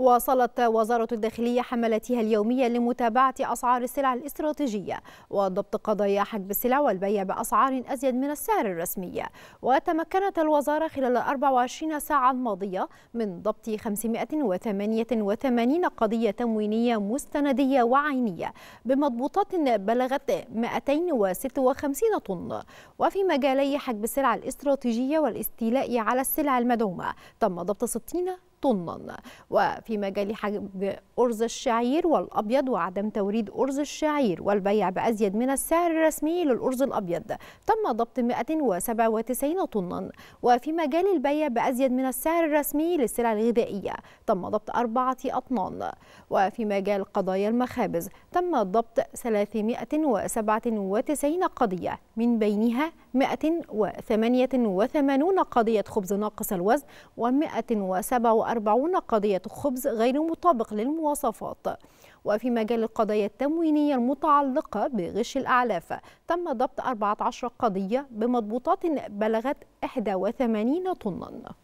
واصلت وزارة الداخلية حملتها اليومية لمتابعة أسعار السلع الاستراتيجية وضبط قضايا حجب السلع والبيع بأسعار أزيد من السعر الرسمي وتمكنت الوزارة خلال 24 ساعة الماضية من ضبط 588 قضية تموينية مستندية وعينية بمضبوطات بلغت 256 طن وفي مجالي حجب السلع الاستراتيجية والاستيلاء على السلع المدعومة تم ضبط 60 طنا وفي مجال حجب أرز الشعير والأبيض وعدم توريد أرز الشعير والبيع بأزيد من السعر الرسمي للأرز الأبيض تم ضبط 197 طنا وفي مجال البيع بأزيد من السعر الرسمي للسلع الغذائية تم ضبط أربعة أطنان وفي مجال قضايا المخابز تم ضبط 397 قضية من بينها 188 قضية خبز ناقص الوزن و 147 140 قضية خبز غير مطابق للمواصفات وفي مجال القضايا التموينية المتعلقة بغش الأعلاف تم ضبط 14 قضية بمضبوطات بلغت 81 طناً